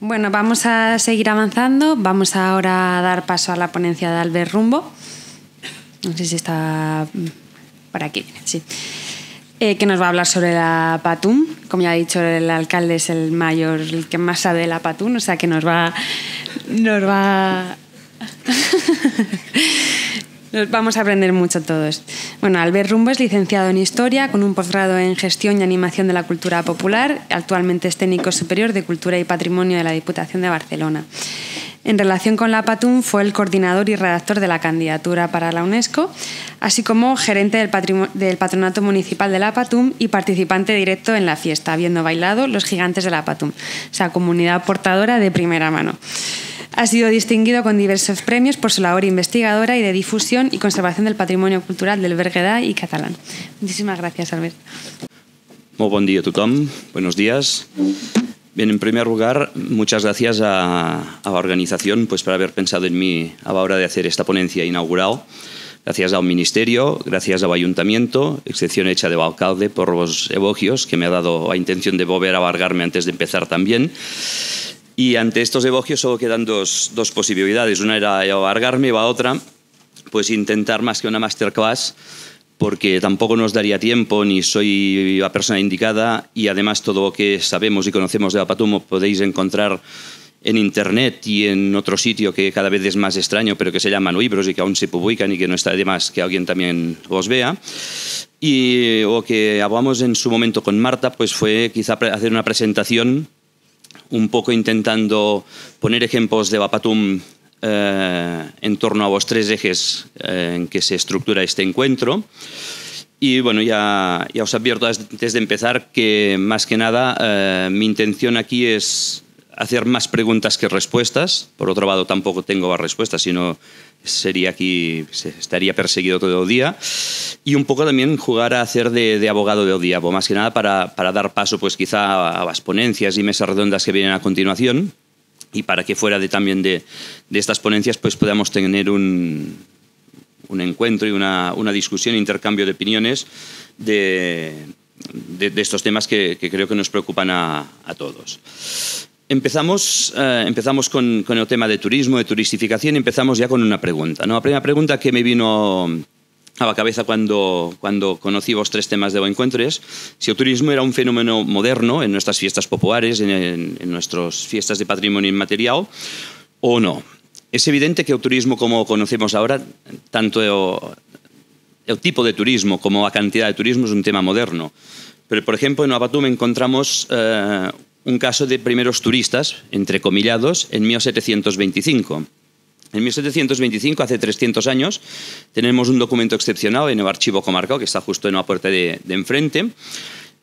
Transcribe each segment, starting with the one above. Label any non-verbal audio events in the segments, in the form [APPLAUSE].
Bueno, vamos a seguir avanzando. Vamos ahora a dar paso a la ponencia de Albert Rumbo. No sé si está por aquí. Sí. Eh, que nos va a hablar sobre la PATUM. Como ya he dicho, el alcalde es el mayor, el que más sabe de la PATUM, o sea que nos va, nos va [LAUGHS] Vamos a aprender mucho todos. Bueno, Albert Rumbo es licenciado en Historia, con un posgrado en Gestión y Animación de la Cultura Popular. Actualmente es técnico superior de Cultura y Patrimonio de la Diputación de Barcelona. En relación con la PATUM, fue el coordinador y redactor de la candidatura para la UNESCO, así como gerente del, del Patronato Municipal de la PATUM y participante directo en la fiesta, habiendo bailado Los Gigantes de la PATUM, o sea, comunidad portadora de primera mano. Ha sido distinguido con diversos premios por su labor investigadora y de difusión y conservación del patrimonio cultural del Berguedà y catalán. Muchísimas gracias, Albert. Muy buen día a tothom. Buenos días. Bien, en primer lugar, muchas gracias a, la organización pues, por haber pensado en mí a la hora de hacer esta ponencia inaugural. Gracias al Ministerio, gracias al Ayuntamiento, excepción hecha del alcalde por los elogios que me ha dado la intención de volver a abargarme antes de empezar también. Y ante estos evogios solo quedan dos, posibilidades. Una era alargarme, a otra, pues intentar más que una masterclass, porque tampoco nos daría tiempo, ni soy la persona indicada, y además todo lo que sabemos y conocemos de Apatumo podéis encontrar en Internet y en otro sitio que cada vez es más extraño, pero que se llaman libros y que aún se publican y que no está de más que alguien también os vea. Y lo que hablamos en su momento con Marta, pues fue quizá hacer una presentación un poco intentando poner ejemplos de Bapatum eh, en torno a los tres ejes eh, en que se estructura este encuentro. Y bueno, ya, ya os advierto antes de empezar que más que nada eh, mi intención aquí es hacer más preguntas que respuestas. Por otro lado, tampoco tengo más respuestas, sino sería aquí, estaría perseguido todo el día. Y un poco también jugar a hacer de, de abogado de odiabo más que nada para, para, dar paso, pues quizá a, las ponencias y mesas redondas que vienen a continuación. Y para que fuera de, también de, de estas ponencias, pues podamos tener un, un encuentro y una, una discusión, intercambio de opiniones de, de, estos temas que, que, creo que nos preocupan a, a todos. Empezamos, eh, empezamos con, el tema de turismo, de turistificación, y empezamos ya con una pregunta. ¿no? La primera pregunta que me vino a la cabeza cuando, cuando conocí los tres temas de encuentro es si el turismo era un fenómeno moderno en nuestras fiestas populares, en, nuestras fiestas de patrimonio inmaterial, o no. Es evidente que el turismo como conocemos ahora, tanto el, tipo de turismo como la cantidad de turismo es un tema moderno. Pero, por ejemplo, en Abatum encontramos eh, un caso de primeros turistas, entrecomillados, en 1725. En 1725, hace 300 años, tenemos un documento excepcional en el archivo comarcal, que está justo en la puerta de, enfrente,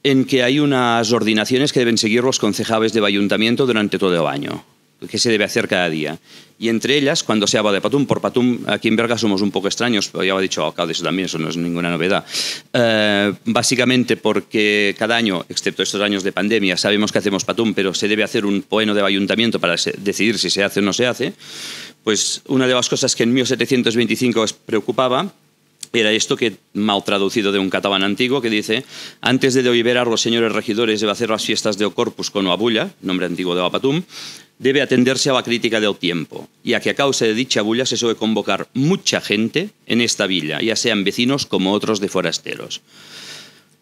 en que hay unas ordinaciones que deben seguir los concejales del ayuntamiento durante todo el año qué se debe hacer cada día. Y entre ellas, cuando se habla de Patum, por Patum aquí en Berga somos un poco extraños, pero ya lo dicho, acá eso también, eso no es ninguna novedad. Eh, básicamente porque cada año, excepto estos años de pandemia, sabemos que hacemos Patum, pero se debe hacer un poeno de ayuntamiento para decidir si se hace o no se hace. Pues una de las cosas que en 1725 os preocupaba era esto que, mal traducido de un catalán antiguo, que dice, antes de deliberar los señores regidores debe hacer las fiestas de corpus con Oabulla, nombre antiguo de Oapatum, debe atenderse a la crítica del tiempo, y a que a causa de dicha bulla se suele convocar mucha gente en esta villa, ya sean vecinos como otros de forasteros.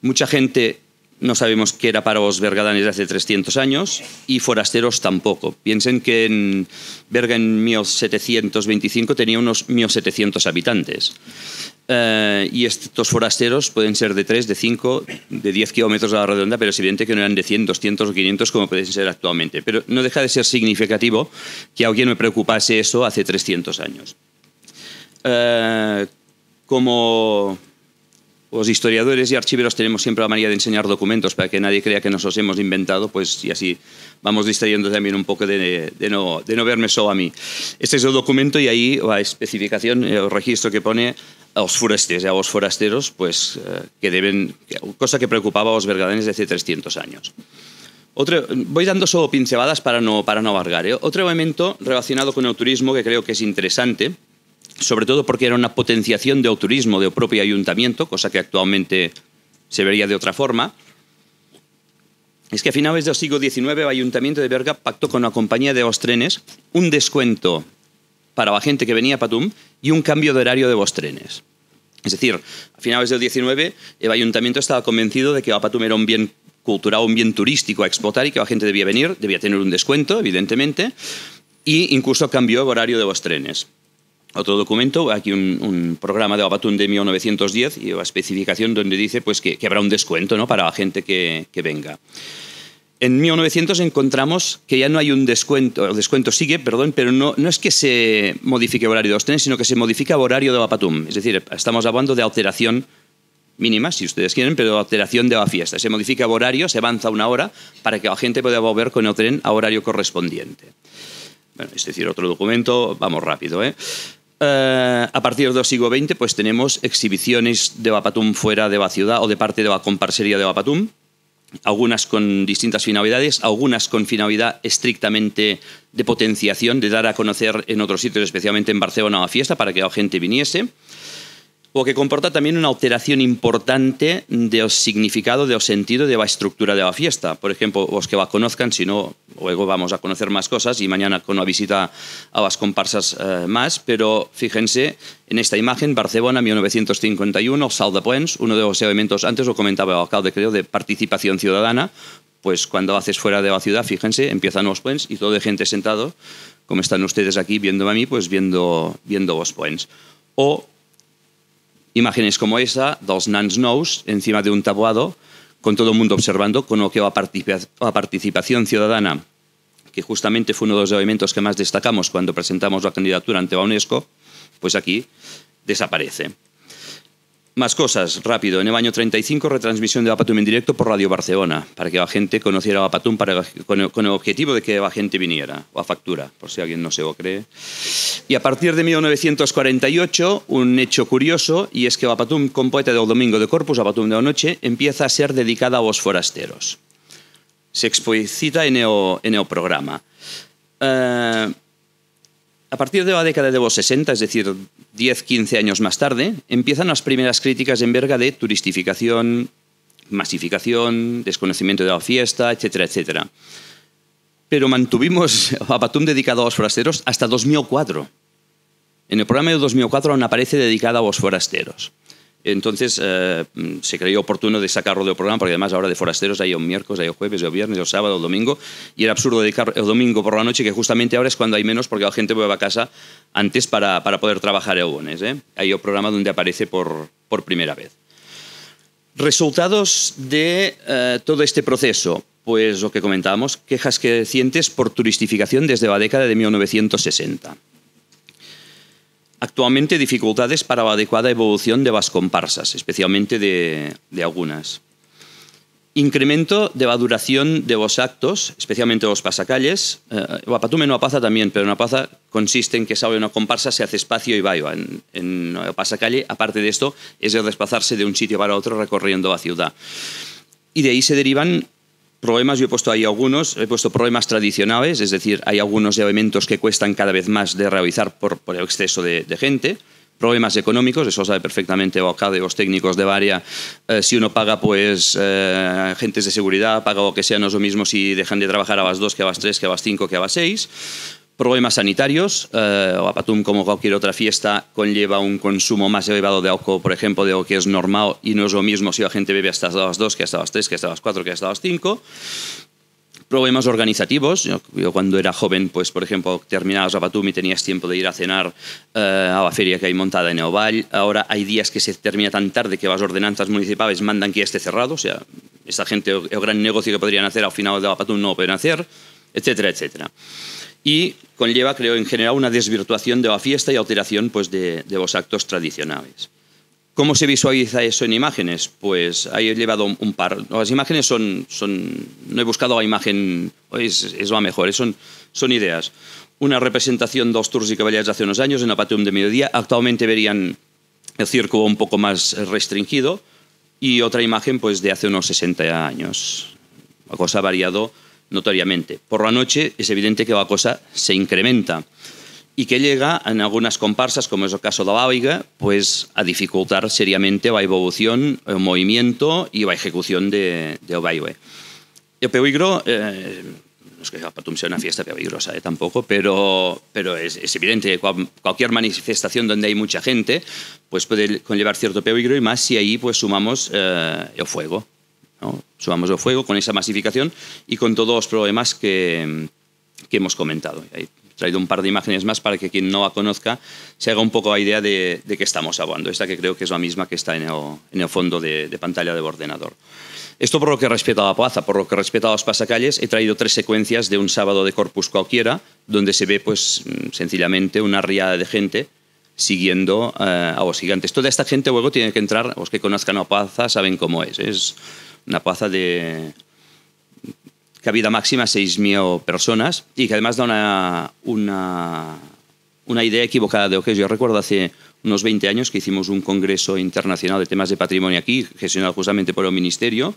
Mucha gente no sabemos qué era los vergadanes de hace 300 años y forasteros tampoco. Piensen que en Berga en 1725 tenía unos 1700 habitantes. Eh, y estos forasteros pueden ser de 3, de 5, de 10 kilómetros a la redonda, pero es evidente que no eran de 100, 200 o 500 como pueden ser actualmente. Pero no deja de ser significativo que a alguien me preocupase eso hace 300 años. Eh, como los historiadores y archiveros tenemos siempre la manía de enseñar documentos para que nadie crea que nos los hemos inventado, pues y así vamos distrayendo también un poco de, no, verme solo a mí. Este es el documento y ahí la especificación, el eh, registro que pone a los forasteros, a los forasteros, pues eh, que deben, cosa que preocupaba a los bergadanes desde hace 300 años. Otro, voy dando solo pinceladas para no, para no abargar. Eh. Otro elemento relacionado con el turismo que creo que es interesante sobre todo porque era una potenciación de autoturismo del propio ayuntamiento, cosa que actualmente se vería de otra forma. Es que a finales del siglo XIX el Ayuntamiento de Berga pactó con la compañía de los un descuento para la gente que venía a Patum y un cambio de horario de los trenes. Es decir, a finales del XIX el Ayuntamiento estaba convencido de que Patum era un bien cultural, un bien turístico a explotar y que la gente debía venir, debía tener un descuento, evidentemente, y incluso cambió el horario de los trenes otro documento, aquí un, programa de Abatún de 1910 y la especificación donde dice pues, que, habrá un descuento ¿no? para la gente que, venga. En 1900 encontramos que ya no hay un descuento, el descuento sigue, perdón, pero no, no es que se modifique el horario de los trenes, sino que se modifica el horario de Abatún. Es decir, estamos hablando de alteración mínima, si ustedes quieren, pero alteración de la fiesta. Se modifica el horario, se avanza una hora para que la gente pueda volver con el tren a horario correspondiente. Bueno, es decir, otro documento, vamos rápido. ¿eh? Eh, a partir del siglo XX pues tenemos exhibiciones de Vapatum fuera de la ciudad o de parte de la comparsería de Vapatum, algunas con distintas finalidades, algunas con finalidad estrictamente de potenciación, de dar a conocer en otros sitios, especialmente en Barcelona la fiesta, para que la gente viniese. O que comporta también una alteración importante de significado, del sentido de la estructura de la fiesta. Por ejemplo, vos que va conozcan, si no, luego vamos a conocer más cosas y mañana con la visita a las comparsas eh, más. pero fíjense en esta imagen, Barcelona 1951, Sal de Puens, uno de los elementos, antes lo comentaba el alcalde, creo, de participación ciudadana, pues cuando haces fuera de la ciudad, fíjense, empiezan los puens y todo de gente sentado, como están ustedes aquí viéndome a mí, pues viendo, viendo los puens. O imágenes como esa, dos nans nous encima de un tabuado, con todo el mundo observando, con lo que a, participación ciudadana, que justamente fue uno de los elementos que más destacamos cuando presentamos la candidatura ante la UNESCO, pues aquí desaparece. Más cosas, rápido. En el año 35, retransmisión de Vapatum en directo por Radio Barcelona, para que la gente conociera Vapatum con, el, con, objetivo de que la gente viniera, o a factura, por si alguien no se lo cree. Y a partir de 1948, un hecho curioso, y es que Vapatum poeta del domingo de Corpus, Vapatum de la noche, empieza a ser dedicada a los forasteros. Se explicita en el, en el programa. Eh, a partir de la década de los 60, es decir, 10-15 años más tarde, empiezan las primeras críticas en verga de turistificación, masificación, desconocimiento de la fiesta, etcétera, etcétera. Pero mantuvimos [LAUGHS] a Batum dedicado a los forasteros hasta 2004. En el programa de 2004 aún aparece dedicado a los forasteros. Entonces eh, se creyó oportuno de sacarlo programa, porque además ahora de forasteros hay un miércoles, hay un jueves, hay un viernes, hay un sábado, hay domingo, y era absurdo dedicar el domingo por la noche, que justamente ahora es cuando hay menos, porque la gente vuelve a casa antes para, poder trabajar eubones. ¿eh? Hay un programa donde aparece por, primera vez. Resultados de eh, todo este proceso. Pues lo que comentábamos, quejas crecientes por turistificación desde la década de 1960 actualmente dificultades para la adecuada evolución de las comparsas, especialmente de, algunas. Incremento de la duración de los actos, especialmente los pasacalles. Eh, no pasa también, pero una paza consiste en que sale una comparsa, se hace espacio y y En, en el pasacalle, aparte de esto, es el desplazarse de un sitio para otro recorriendo la ciudad. Y de ahí se derivan problemas, yo he puesto ahí algunos, he puesto problemas tradicionales, es decir, hay algunos elementos que cuestan cada vez más de realizar por, el exceso de, gente. Problemas económicos, eso sabe perfectamente o y los técnicos de varia. Eh, si uno paga, pues, eh, agentes de seguridad, paga o que sea, no es lo mismo si dejan de trabajar a las 2 que a las 3, que a las 5, que a las 6 problemas sanitarios. Eh, o como cualquier otra fiesta, conlleva un consumo más elevado de alcohol, por ejemplo, de lo que es normal y no es lo mismo si la gente bebe hasta las 2, que hasta las 3, que hasta las 4, que hasta las 5 problemas organizativos. Yo, cuando era joven, pues por ejemplo, terminabas Oapatum y tenías tiempo de ir a cenar eh, a la feria que hay montada en Oval. Ahora hay días que se termina tan tarde que las ordenanzas municipales mandan que esté cerrado. O sea, esta gente, el, gran negocio que podrían hacer al final de Oapatum no lo pueden hacer, etcétera, etcétera y conlleva, creo, en general una desvirtuación de la fiesta y alteración pues, de, los actos tradicionales. ¿Cómo se visualiza eso en imágenes? Pues ahí he llevado un par. Las imágenes son, son no he buscado la imagen, es, es mejor, son, son ideas. Una representación de los tours y caballeros hace unos años en la Patrium de Mediodía. Actualmente verían el círculo un poco más restringido y otra imagen pues de hace unos 60 años. La cosa ha variado notoriamente. Por la noche es evidente que la cosa se incrementa y que llega en algunas comparsas, como es el caso de la oiga, pues a dificultar seriamente la evolución, el movimiento y la ejecución de, del baile. El peligro, eh, no es que sea una fiesta peligrosa eh, tampoco, pero, pero es, evidente que cualquier manifestación donde hay mucha gente pues puede conllevar cierto peligro y más si ahí pues sumamos eh, el fuego. Subamos el fuego con esa masificación y con todos los problemas que, hemos comentado. He traído un par de imágenes más para que quien no la conozca se haga un poco la idea de, de qué estamos hablando. Esta que creo que es la misma que está en el, fondo de, pantalla del ordenador. Esto por lo que respecta a la plaza, por lo que respecta a los pasacalles, he traído tres secuencias de un sábado de Corpus cualquiera, donde se ve pues sencillamente una riada de gente siguiendo eh, a los gigantes. Toda esta gente luego tiene que entrar, los que conozcan a la saben cómo es. Es una plaza de cabida máxima 6.000 personas y que además da una, una, idea equivocada de que Yo recuerdo hace unos 20 años que hicimos un congreso internacional de temas de patrimonio aquí, gestionado justamente por el Ministerio,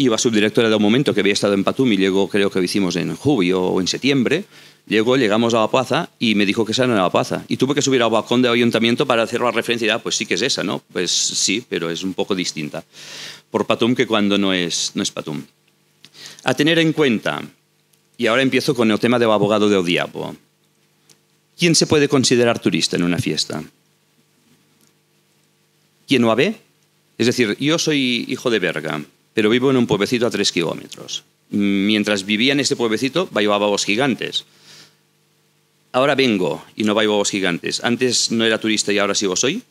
iba subdirectora de un momento que había estado en Patum y llegó, creo que lo hicimos en julio o en septiembre. Llegó, llegamos a la plaza y me dijo que esa no era la plaza. Y tuve que subir al balcón del ayuntamiento para hacer la referencia. Y, ah, pues sí que es esa, ¿no? Pues sí, pero es un poco distinta por Patum que cuando no es, no es Patum. A tener en cuenta, y ahora empiezo con el tema del abogado del diablo. ¿Quién se puede considerar turista en una fiesta? ¿Quién lo ve? Es decir, yo soy hijo de verga pero vivo en un pueblecito a tres kilómetros. Mientras vivía en ese pueblecito, bailaba a gigantes. Ahora vengo y no bailo a los gigantes. Antes no era turista y ahora sí vos soy.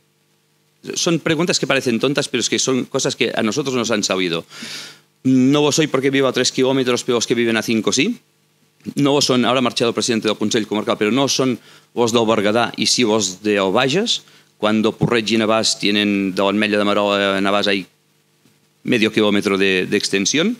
Son preguntas que parecen tontas, pero es que son cosas que a nosotros nos han sabido. No vos soy porque vivo a tres kilómetros, pero los que viven a cinco sí. No lo son, ahora marchado presidente del Consell Comarcal, pero no son vos de Obergadá y sí vos de Ovallas, Cuando por y Navas tienen de medio de Maró Navas Navas, hay medio kilómetro de, extensión.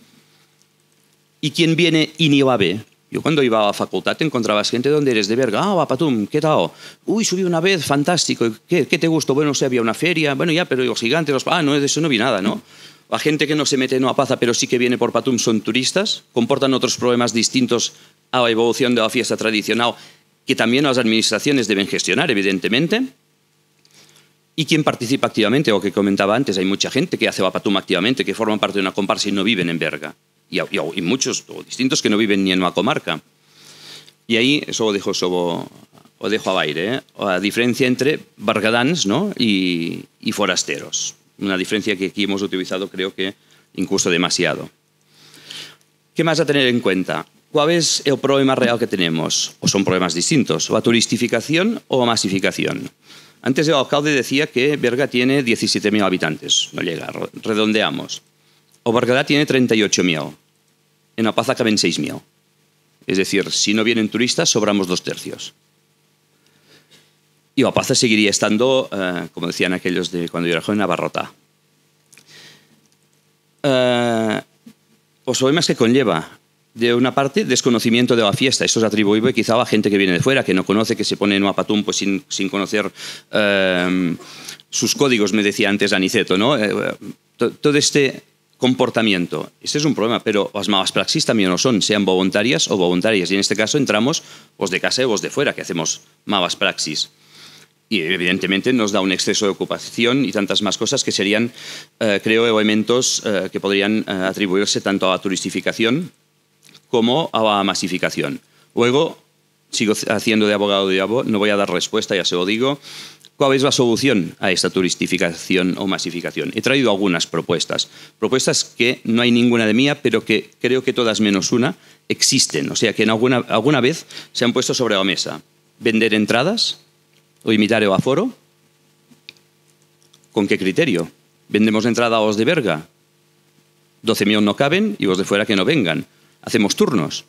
Y quién viene y ni va ver. Yo cuando iba a la facultad te encontrabas gente donde eres de verga. Ah, Patum, ¿qué tal? Uy, subí una vez, fantástico. ¿Qué, te gustó? Bueno, no sé, había una feria. Bueno, ya, pero los gigantes, Ah, no, de eso no vi nada, ¿no? La gente que no se mete en apaza, pero sí que viene por Patum, son turistas, comportan otros problemas distintos a la evolución de la fiesta tradicional, que también las administraciones deben gestionar, evidentemente. ¿Y quién participa activamente? O que comentaba antes, hay mucha gente que hace Vapatum activamente, que forman parte de una comparsa y no viven en Berga. Y, muchos, distintos, que no viven ni en una comarca. Y ahí, eso lo dejo, eso dejo ¿eh? a aire, la diferencia entre bargadans ¿no? y, forasteros. Una diferencia que aquí hemos utilizado, creo que, incluso demasiado. ¿Qué más a tener en cuenta? ¿Cuál es el problema real que tenemos? ¿O son problemas distintos? o ¿La turistificación o la masificación? Antes el alcalde decía que Berga tiene 17.000 habitantes, no llega, redondeamos. O Bargalá tiene 38.000, en Apaza caben 6.000. Es decir, si no vienen turistas, sobramos dos tercios. Y Apaza seguiría estando, eh, como decían aquellos de cuando yo era joven, abarrota. Eh, pues los problemas que conlleva de una parte, desconocimiento de la fiesta. Esto es atribuible quizá a gente que viene de fuera, que no conoce, que se pone en un pues, sin, sin conocer em, sus códigos, me decía antes Aniceto. ¿no? Eh, todo este comportamiento, este es un problema, pero las malas praxis también lo son, sean voluntarias o voluntarias. Y en este caso entramos vos pues, de casa y vos de fuera, que hacemos malas praxis. Y evidentemente nos da un exceso de ocupación y tantas más cosas que serían, eh, creo, elementos eh, que podrían atribuirse tanto a la turistificación como a masificación. Luego, sigo haciendo de abogado de abogado, no voy a dar respuesta, ya se lo digo. ¿Cuál es la solución a esta turistificación o masificación? He traído algunas propuestas. Propuestas que no hay ninguna de mía, pero que creo que todas menos una existen. O sea, que en alguna, alguna vez se han puesto sobre la mesa. Vender entradas, ¿O imitar el aforo. ¿Con qué criterio? ¿Vendemos entradas a los de verga? 12.000 no caben y los de fuera que no vengan hacemos turnos.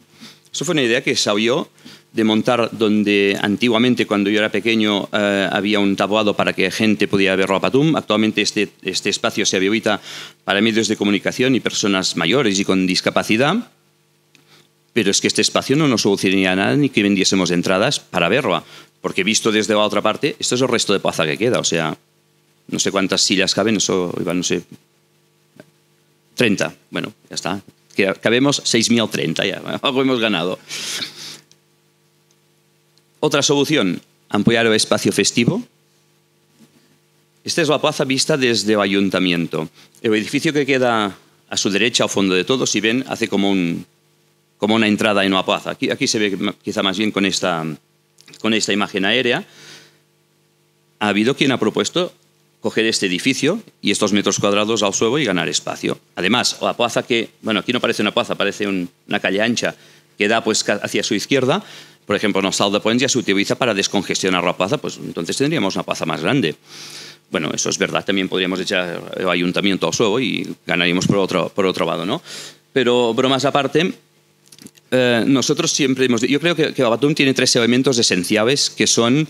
Eso fue una idea que salió de montar donde antiguamente cuando yo era pequeño eh, había un tabuado para que gente podía verlo a Patum. Actualmente este, este espacio se habilita para medios de comunicación y personas mayores y con discapacidad. Pero es que este espacio no nos solucionaría nada ni que vendiésemos entradas para verlo. Porque visto desde la otra parte, esto es el resto de plaza que queda. O sea, no sé cuántas sillas caben, eso, iba, no sé. 30. Bueno, ya está que cabemos 6.030 ya, [LAUGHS] algo hemos ganado. Otra solución, ampliar el espacio festivo. Esta es la plaza vista desde el ayuntamiento. El edificio que queda a su derecha, al fondo de todo, si ven, hace como, un, como una entrada en la plaza. Aquí, aquí se ve quizá más bien con esta, con esta imagen aérea. Ha habido quien ha propuesto coger este edificio y estos metros cuadrados al suelo y ganar espacio. Además, la plaza que, bueno, aquí no parece una plaza, parece una calle ancha que da pues, hacia su izquierda, por ejemplo, en salda point ya se utiliza para descongestionar la plaza, pues entonces tendríamos una plaza más grande. Bueno, eso es verdad, también podríamos echar el ayuntamiento al suelo y ganaríamos por otro, por otro lado, ¿no? Pero bromas aparte, eh, nosotros siempre hemos... Yo creo que, que tiene tres elementos esenciales que son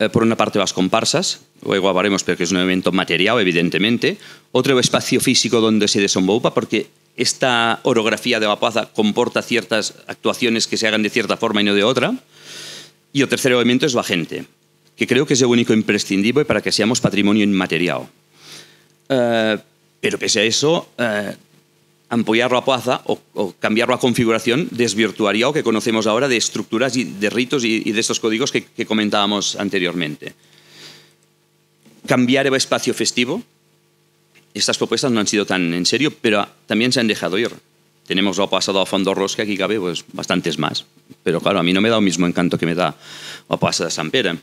eh, por una parte las comparsas, luego hablaremos, pero que es un evento material, evidentemente. Otro espacio físico donde se desenvolva, porque esta orografía de la comporta ciertas actuaciones que se hagan de cierta forma y no de otra. Y el tercer elemento es la gente, que creo que es el único imprescindible para que seamos patrimonio inmaterial. Eh, pero pese a eso, eh, ampliar a plaza o, o, cambiarlo a configuración desvirtuaría o que conocemos ahora de estructuras y de ritos y, de estos códigos que, comentábamos anteriormente. Cambiar el espacio festivo. Estas propuestas no han sido tan en serio, pero también se han dejado ir. Tenemos lo pasado a Rosca que aquí cabe pues, bastantes más. Pero claro, a mí no me da el mismo encanto que me da la plaza de San Pere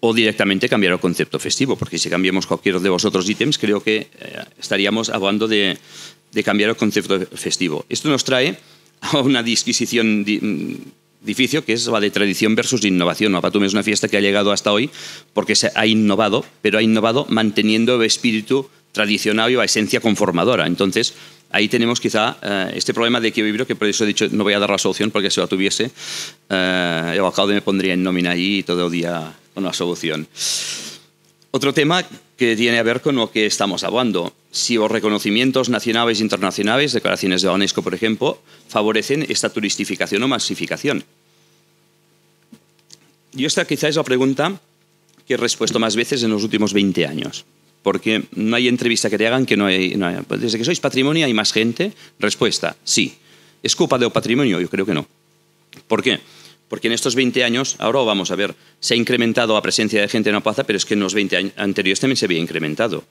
o directamente cambiar el concepto festivo, porque si cambiamos cualquiera de vosotros ítems, creo que eh, estaríamos hablando de, cambiar el concepto festivo. Esto nos trae a una disquisición mm, difícil, que es la de tradición versus innovación. Apatum es una fiesta que ha llegado hasta hoy porque se ha innovado, pero ha innovado manteniendo el espíritu tradicional y la esencia conformadora. Entonces, ahí tenemos quizá eh, este problema de que que por eso he dicho no voy a dar la solución, porque si la tuviese, eh, el alcalde me pondría en nómina allí todo el día una solución. Otro tema que tiene a ver con lo que estamos hablando. Si los reconocimientos nacionales e internacionales, declaraciones de la UNESCO, por ejemplo, favorecen esta turistificación o masificación. Y esta quizá es la pregunta que he respuesto más veces en los últimos 20 años. Porque no hay entrevista que te hagan que no hay... Pues, desde que sois patrimonio hay más gente. Respuesta, sí. ¿Es culpa del patrimonio? Yo creo que no. ¿Por qué? porque en estos 20 años, ahora vamos a ver, se ha incrementado la presencia de gente en la plaza, pero es que en los 20 años anteriores también se había incrementado.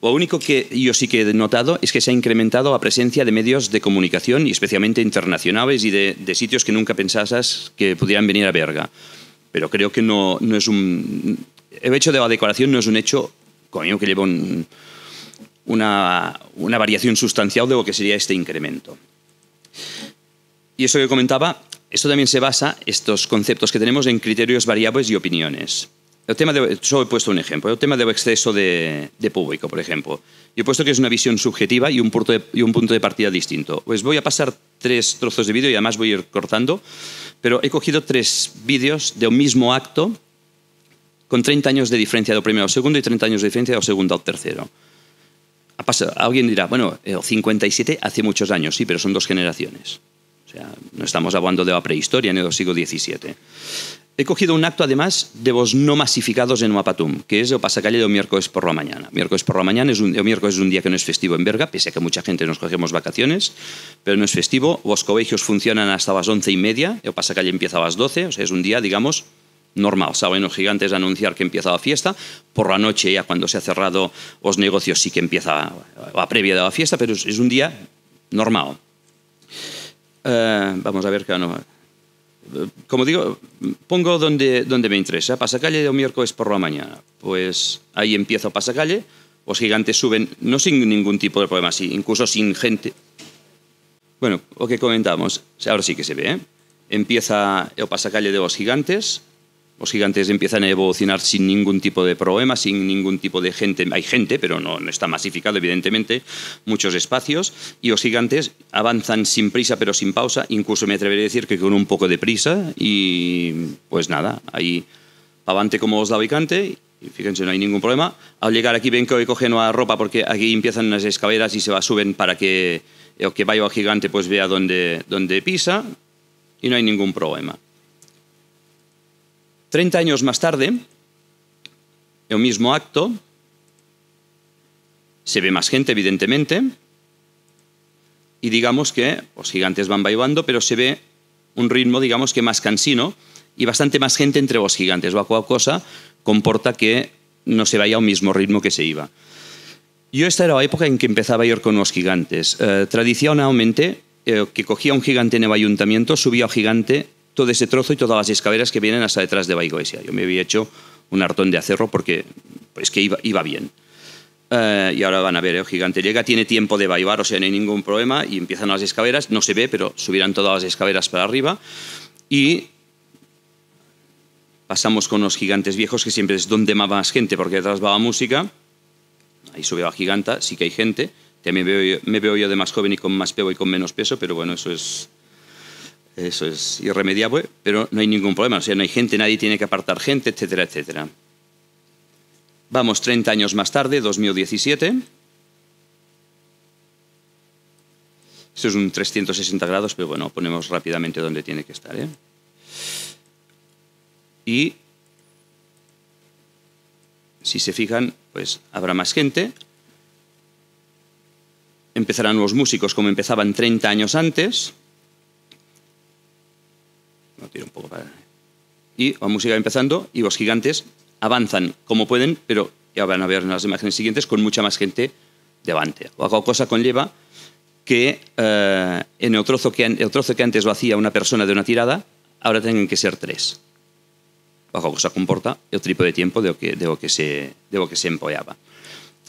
Lo único que yo sí que he notado es que se ha incrementado la presencia de medios de comunicación, y especialmente internacionales y de, sitios que nunca pensasas que pudieran venir a Berga. Pero creo que no, no es un... El hecho de la declaración no es un hecho, coño, que lleva una, una variación sustancial de lo que sería este incremento. Y eso que comentaba, esto también se basa, estos conceptos que tenemos, en criterios variables y opiniones. El tema solo he puesto un ejemplo, el tema del exceso de, público, por ejemplo. Yo he puesto que es una visión subjetiva y un, punto de, partida distinto. Pues voy a pasar tres trozos de vídeo y además voy a ir cortando, pero he cogido tres vídeos de un mismo acto con 30 años de diferencia del primero al segundo y 30 años de diferencia del segundo al tercero. alguien dirá, bueno, el eh, 57 hace muchos años, sí, pero son dos generaciones. O sea, no estamos hablando de la prehistoria en el siglo XVII. He cogido un acto, además, de vos no masificados en Mapatum, que es el pasacalle del miércoles por la mañana. Miércoles por la mañana es un, un día que no es festivo en Berga, pese a que mucha gente nos cogemos vacaciones, pero no es festivo. Los colegios funcionan hasta las once y media, el pasacalle empieza a las doce, o sea, es un día, digamos, normal. Saben los gigantes anunciar que empieza la fiesta. Por la noche, ya cuando se ha cerrado los negocios, sí que empieza la previa de la fiesta, pero es un día normal. Eh, vamos a ver, no. Como digo, pongo donde, donde me interesa. Pasacalle de miércoles por la mañana. Pues ahí empiezo Pasacalle. Los gigantes suben, no sin ningún tipo de problema, sí, incluso sin gente. Bueno, lo que comentamos, ahora sí que se ve. ¿eh? Empieza el pasacalle de los gigantes, los gigantes empiezan a evolucionar sin ningún tipo de problema, sin ningún tipo de gente. Hay gente, pero no, está masificado, evidentemente, muchos espacios. Y los gigantes avanzan sin prisa, pero sin pausa. Incluso me atrevería a decir que con un poco de prisa. Y pues nada, ahí avante como os da Vicante y fíjense, no hay ningún problema. Al llegar aquí ven que hoy cogen una ropa porque aquí empiezan las escaleras y se va, suben para que el que vaya a gigante pues vea dónde, dónde pisa y no hay ningún problema. 30 años más tarde, el mismo acto, se ve más gente, evidentemente, y digamos que los pues, gigantes van bailando, pero se ve un ritmo, digamos que más cansino y bastante más gente entre los gigantes, bajo cual cosa comporta que no se vaya al mismo ritmo que se iba. Yo esta era la época en que empezaba a ir con los gigantes. Eh, tradicionalmente, que cogía un gigante en el ayuntamiento subía al gigante todo ese trozo y todas las escaleras que vienen hasta detrás de Baigoesia. Yo me había hecho un hartón de acerro porque pues que iba, bien. Eh, y ahora van a ver, el eh, gigante llega, tiene tiempo de bailar, o sea, no hay ningún problema, y empiezan las escaleras, no se ve, pero subirán todas las escaleras para arriba, y pasamos con los gigantes viejos, que siempre es donde más gente, porque detrás va la música, ahí sube la giganta, sí que hay gente, también me veo, yo, me veo yo de más joven y con más pego y con menos peso, pero bueno, eso es eso es irremediable, pero no hay ningún problema. O sea, no hay gente, nadie tiene que apartar gente, etcétera, etcétera. Vamos 30 años más tarde, 2017. Eso es un 360 grados, pero bueno, ponemos rápidamente donde tiene que estar. ¿eh? Y si se fijan, pues habrá más gente. Empezarán los músicos como empezaban 30 años antes. Y vamos a ir empezando y los gigantes avanzan como pueden, pero ya van a ver en las imágenes siguientes con mucha más gente delante. algo cosa conlleva que eh, en el trozo que, antes lo hacía una persona de una tirada, ahora tienen que ser tres. o cosa comporta el triple de tiempo de lo que, de que, se, de lo que se empollaba.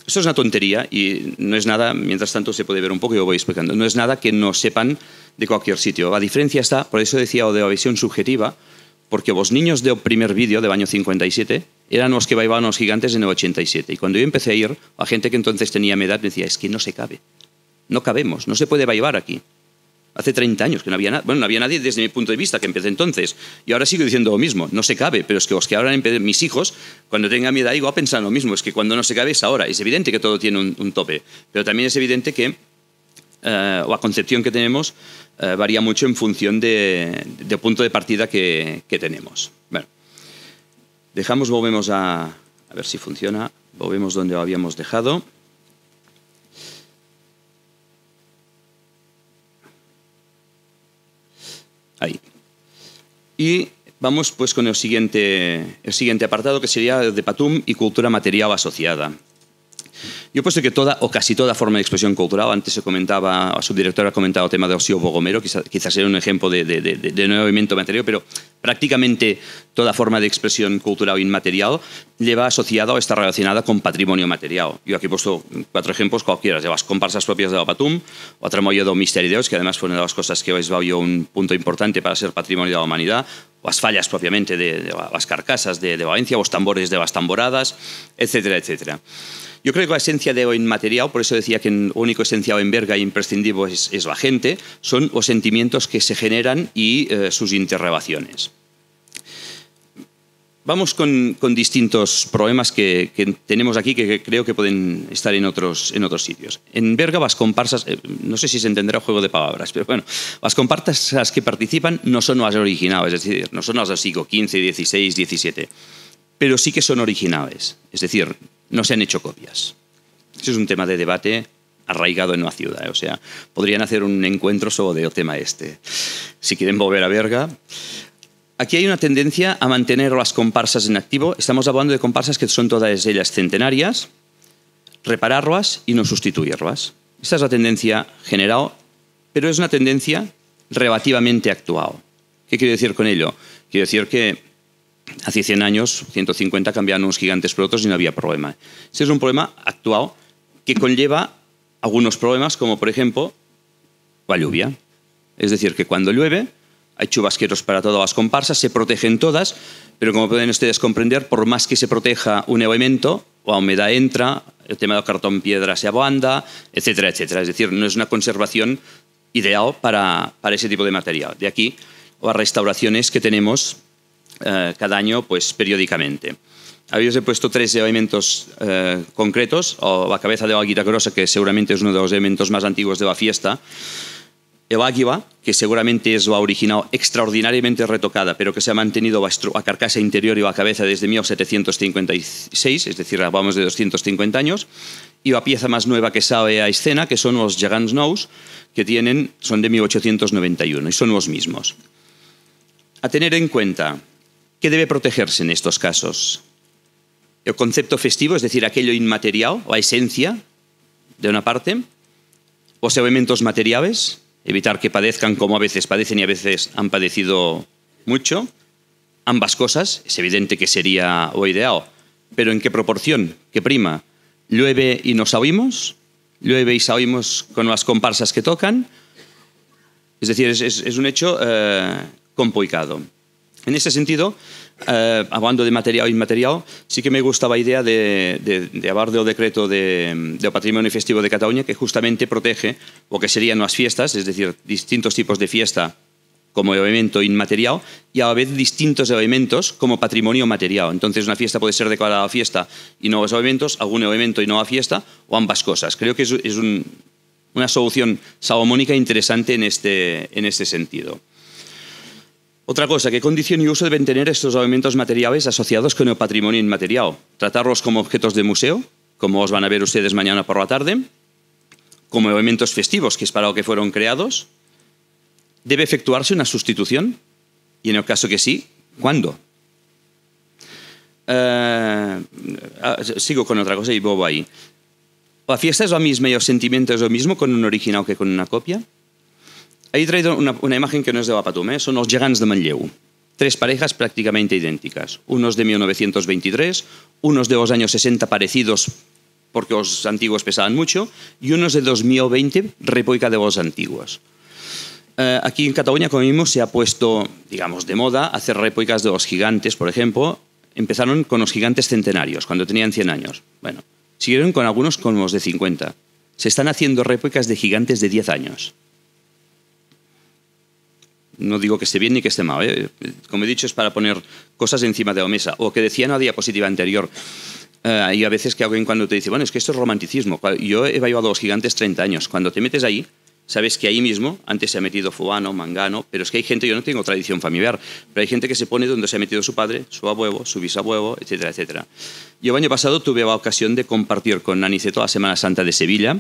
Eso es una tontería y no es nada, mientras tanto se puede ver un poco y voy explicando, no es nada que no sepan de cualquier sitio. La diferencia está, por eso decía, o de la visión subjetiva, porque vos niños del primer vídeo del año 57 eran los que bailaban los gigantes en el 87. Y cuando yo empecé a ir, la gente que entonces tenía mi edad me decía, es que no se cabe, no cabemos, no se puede bailar aquí. Hace 30 años que no había, bueno, no había nadie desde mi punto de vista que empecé entonces. Y ahora sigo diciendo lo mismo, no se cabe, pero es que los que ahora mis hijos, cuando tengan mi edad, a pensar lo mismo, es que cuando no se cabe es ahora. Es evidente que todo tiene un, tope, pero también es evidente que o eh, la concepción que tenemos eh, varía mucho en función de, punto de partida que, tenemos. Bueno, dejamos, volvemos a, a ver si funciona, volvemos donde lo habíamos dejado. Ahí. Y vamos pues con el siguiente, el siguiente apartado que sería de Patum y cultura material asociada. Yo puesto que toda o casi toda forma de expresión cultural, antes se comentaba, la subdirectora ha comentado el tema de Osio Bogomero, quizás, quizás era un ejemplo de, de, nuevo movimiento material, pero prácticamente toda forma de expresión cultural inmaterial lleva asociada o está relacionada con patrimonio material. Yo aquí he puesto cuatro ejemplos cualquiera, las comparsas propias de Patum o Tramoyo de Misterio que además fue una de las cosas que habéis dado un punto importante para ser patrimonio de la humanidad, las fallas propiamente de, las carcasas de, de, Valencia, los tambores de las tamboradas, etcétera, etcétera. Yo creo que la esencia de lo inmaterial, por eso decía que el único esencial en verga e imprescindible es, la gente, son los sentimientos que se generan y eh, sus interrelaciones. Vamos con, distintos problemas que, tenemos aquí que creo que pueden estar en otros, en otros sitios. En Berga las comparsas, eh, no sé si se entenderá el juego de palabras, [LAUGHS] pero bueno, las comparsas que participan no son las originales, es decir, no son las de siglo XV, XVI, XVII, pero sí que son originales. Es decir, no se han hecho copias. Ese es un tema de debate arraigado en una ciudad. ¿eh? O sea, podrían hacer un encuentro sobre el tema este. Si quieren volver a verga. Aquí hay una tendencia a mantener las comparsas en activo. Estamos hablando de comparsas que son todas ellas centenarias, repararlas y no sustituirlas. Esta es la tendencia general, pero es una tendencia relativamente actual. ¿Qué quiero decir con ello? Quiero decir que hace 100 años, 150, cambiaban unos gigantes por y no había problema. Ese es un problema actual que conlleva algunos problemas, como por ejemplo la lluvia. Es decir, que cuando llueve hay chubasqueros para todas las comparsas, se protegen todas, pero como pueden ustedes comprender, por más que se proteja un o la humedad entra, el tema del cartón piedra se ablanda, etcétera, etcétera. Es decir, no es una conservación ideal para, para ese tipo de material. De aquí las restauraciones que tenemos eh, cada año pues, periódicamente. Habéis he puesto tres elementos eh, concretos, o la cabeza de la águila que seguramente es uno de los elementos más antiguos de la fiesta, el águila, que seguramente es la original extraordinariamente retocada, pero que se ha mantenido la, carcasa interior y la cabeza desde 1756, es decir, vamos de 250 años, y la pieza más nueva que sale a escena, que son los Gigants Nous, que tienen, son de 1891, y son los mismos. A tener en cuenta ¿Qué debe protegerse en estos casos? El concepto festivo, es decir, aquello inmaterial, o la esencia, de una parte, o elementos materiales, evitar que padezcan como a veces padecen y a veces han padecido mucho. Ambas cosas, es evidente que sería lo ideal, pero ¿en qué proporción? ¿Qué prima? ¿Llueve y nos oímos? ¿Llueve y oímos con las comparsas que tocan? Es decir, es, un hecho eh, complicado. En ese sentido, eh, hablando de material e inmaterial, sí que me gustaba la idea de, de, de hablar del decreto de, patrimonio festivo de Cataluña, que justamente protege lo que serían las fiestas, es decir, distintos tipos de fiesta como elemento inmaterial y a la vez distintos eventos como patrimonio material. Entonces una fiesta puede ser declarada fiesta y nuevos eventos, algún evento y nueva fiesta, o ambas cosas. Creo que es, una solución salomónica interesante en este, en este sentido. Otra cosa, ¿qué condición y uso deben tener estos elementos materiales asociados con el patrimonio inmaterial? ¿Tratarlos como objetos de museo, como os van a ver ustedes mañana por la tarde? ¿Como elementos festivos, que es para lo que fueron creados? ¿Debe efectuarse una sustitución? Y en el caso que sí, ¿cuándo? Eh, ah, sigo con otra cosa y bobo ahí. ¿La fiesta es lo mismo y los sentimientos es lo mismo con un original que con una copia? Ahí traído una, imagen que no es de Bapatum, eh? son los gegants de Manlleu. Tres parejas prácticamente idénticas. Unos de 1923, unos de los años 60 parecidos porque los antiguos pesaban mucho, y unos de 2020, réplica de los antiguos. Eh, aquí en Cataluña, como mismo, se ha puesto, digamos, de moda hacer réplicas de los gigantes, por ejemplo. Empezaron con los gigantes centenarios, cuando tenían 100 años. Bueno, siguieron con algunos con los de 50. Se están haciendo réplicas de gigantes de 10 años no digo que esté bien ni que esté mal, ¿eh? como he dicho, es para poner cosas encima de la mesa. O que decía en la diapositiva anterior, hay eh, y a veces que alguien cuando te dice, bueno, es que esto es romanticismo. Yo he bailado a los gigantes 30 años. Cuando te metes ahí, sabes que ahí mismo, antes se ha metido Fuano, Mangano, pero es que hay gente, yo no tengo tradición familiar, pero hay gente que se pone donde se ha metido su padre, su abuelo, su bisabuelo, etcétera, etcétera. Yo el año pasado tuve la ocasión de compartir con toda la Semana Santa de Sevilla,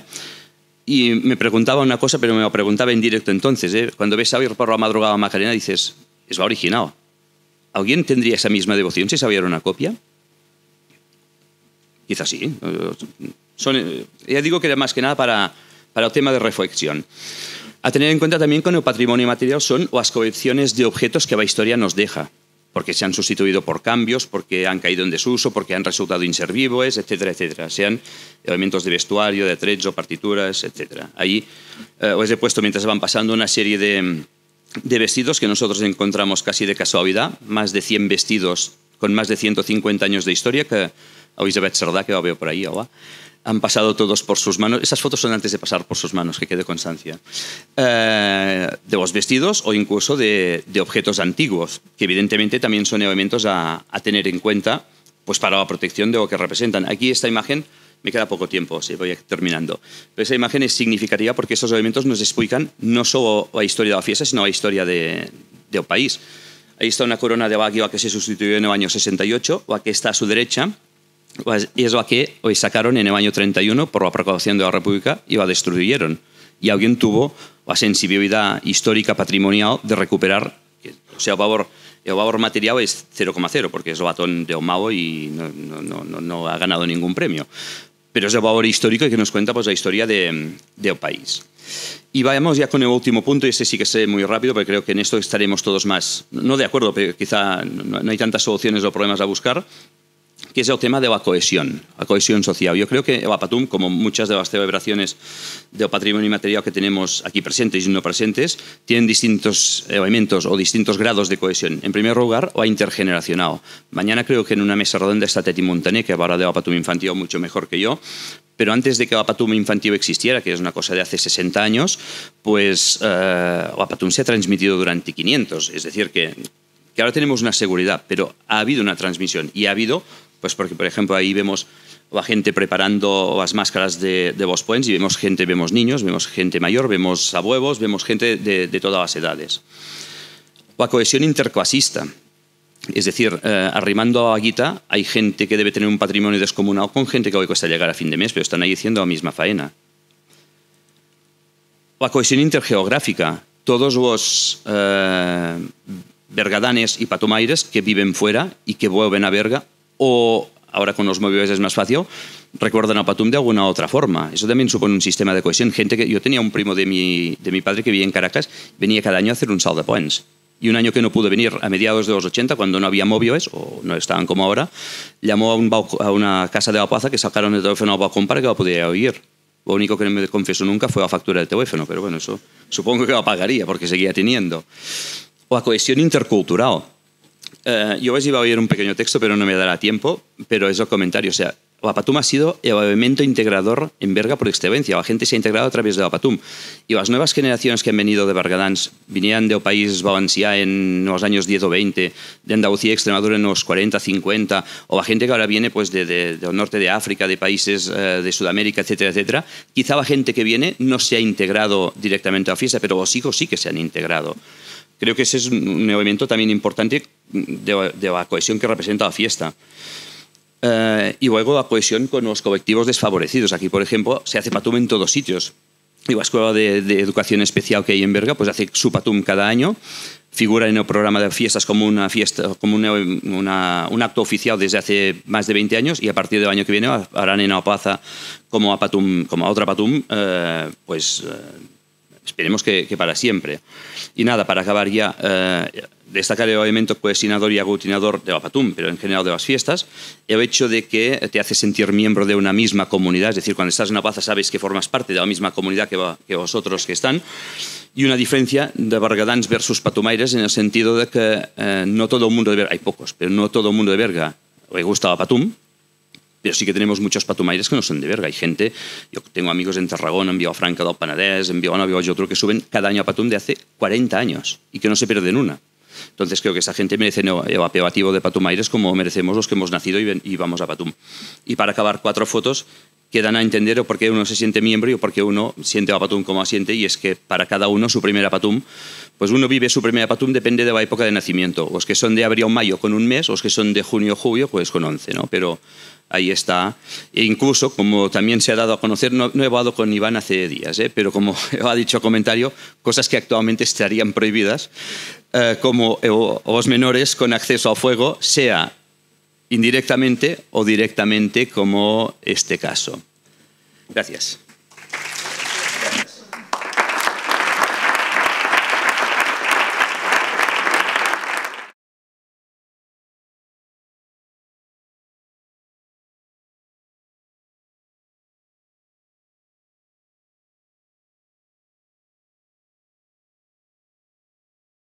y me preguntaba una cosa, pero me lo preguntaba en directo entonces. ¿eh? Cuando ves a Javier por la madrugada a Macarena, dices, es va originado. ¿Alguien tendría esa misma devoción si sabía una copia? Quizás sí. Eh, son, eh, ya digo que era más que nada para, para el tema de reflexión. A tener en cuenta también con el patrimonio material son las colecciones de objetos que la historia nos deja porque se han sustituido por cambios, porque han caído en desuso, porque han resultado inservibles, etcétera, etcétera. Sean elementos de vestuario, de atrecho, partituras, etcétera. Ahí eh, os he puesto, mientras van pasando, una serie de, de vestidos que nosotros encontramos casi de casualidad, más de 100 vestidos con más de 150 años de historia que a Isabel Sardá, que va veo por ahí, ¿va? han pasado todos por sus manos. Esas fotos son antes de pasar por sus manos, que quede constancia. Eh, de los vestidos o incluso de, de, objetos antiguos, que evidentemente también son elementos a, a, tener en cuenta pues para la protección de lo que representan. Aquí esta imagen, me queda poco tiempo, si voy terminando, pero esa imagen es significativa porque esos elementos nos explican no solo la historia de la fiesta, sino la historia del de, país. Ahí está una corona de Baguio que se sustituyó en el año 68, o que está a su derecha, es pues, lo que hoy sacaron en el año 31 por la proclamación de la República y la destruyeron. Y alguien tuvo la sensibilidad histórica patrimonial de recuperar, o sea, el valor, el valor material es 0,0, porque es el batón de Omao y no, ha ganado ningún premio. Pero es el valor histórico y que nos cuenta pues, la historia del de, país. Y vayamos ya con el último punto, y este sí que sé muy rápido, porque creo que en esto estaremos todos más, no de acuerdo, pero quizá no hay tantas soluciones o problemas a buscar, que es el tema de la cohesión, la cohesión social. Yo creo que el como muchas de las celebraciones de patrimonio inmaterial que tenemos aquí presentes y no presentes, tienen distintos elementos o distintos grados de cohesión. En primer lugar, ha intergeneracional. Mañana creo que en una mesa redonda está Teti Montané, que habla de APATUM infantil mucho mejor que yo, pero antes de que el infantil existiera, que es una cosa de hace 60 años, pues eh, se ha transmitido durante 500. Es decir, que, que ahora tenemos una seguridad, pero ha habido una transmisión y ha habido pues porque, por ejemplo, ahí vemos a gente preparando las máscaras de, de puentes y vemos gente, vemos niños, vemos gente mayor, vemos abuelos, vemos gente de, todas las edades. La cohesión interclasista. Es decir, eh, arrimando a guita, hay gente que debe tener un patrimonio descomunal con gente que hoy cuesta llegar a fin de mes, pero están ahí haciendo la misma faena. La cohesión intergeográfica. Todos vos eh, bergadanes y patomaires que viven fuera y que vuelven a Berga o ahora con los móviles es más fácil, recuerdan a Patum de alguna otra forma. Eso también supone un sistema de cohesión. Gente que yo tenía un primo de mi, padre que vivía en Caracas, venía cada año a hacer un sal de points. Y un año que no pudo venir, a mediados de los 80, cuando no había móviles o no estaban como ahora, llamó a, una casa de la plaza que sacaron el teléfono al balcón para que lo pudiera oír. Lo único que no me confieso nunca fue la factura del teléfono, pero bueno, eso supongo que lo pagaría porque seguía teniendo. O la cohesión intercultural eh, yo iba a oír un pequeño texto, pero no me dará tiempo, pero es el comentario. O sea, Apatum ha sido el elemento integrador en Berga por excelencia. La gente se ha integrado a través de Apatum. Y las nuevas generaciones que han venido de Berga vinían de país valencià en los años 10 o 20, de Andalucía, Extremadura en los 40, 50, o la gente que ahora viene pues, del norte de África, de países eh, de Sudamérica, etcétera, etcétera. Quizá la gente que viene no se ha integrado directamente a la pero los hijos sí que se han integrado. Creo que ese es un elemento también importante de, de la cohesión que representa la fiesta. Eh, y luego la cohesión con los colectivos desfavorecidos. Aquí, por ejemplo, se hace patum en todos sitios. Y la Escuela de, Educación Especial que hay en Berga pues hace su patum cada año, figura en el programa de fiestas como, una fiesta, como una, un acto oficial desde hace más de 20 años y a partir del año que viene harán en la como a, patum, como otra patum, eh, pues... Eh, Esperemos que, que para siempre. Y nada, para acabar ya, eh, destacar el elemento cohesionador y aglutinador de la Patum, pero en general de las fiestas, el hecho de que te hace sentir miembro de una misma comunidad, es decir, cuando estás en una plaza sabes que formas parte de la misma comunidad que, que vosotros que están, y una diferencia de bargadans versus Patumaires en el sentido de que eh, no todo el mundo de Berga, hay pocos, pero no todo el mundo de Berga le gusta la Patum, pero sí que tenemos muchos patumaires que no son de verga. Hay gente, yo tengo amigos en Tarragona, en Biofranca del Panadés, en y yo otro que suben cada año a Patum de hace 40 años y que no se pierden una. Entonces creo que esa gente merece el apelativo de Patumaires como merecemos los que hemos nacido y vamos a Patum. Y para acabar, cuatro fotos que dan a entender o por qué uno se siente miembro y por qué uno siente a Patum como siente, y es que para cada uno su primera Patum, pues uno vive su primera Patum depende de la época de nacimiento. Los que son de abril o mayo con un mes, los que son de junio o julio, pues con once. ¿no? Pero ahí está. E incluso, como también se ha dado a conocer, no, he hablado con Iván hace días, ¿eh? pero como [LAUGHS] ha dicho el comentario, cosas que actualmente estarían prohibidas, eh, como los eh, menores con acceso al fuego, sea indirectamente o directamente como este caso. Gracias.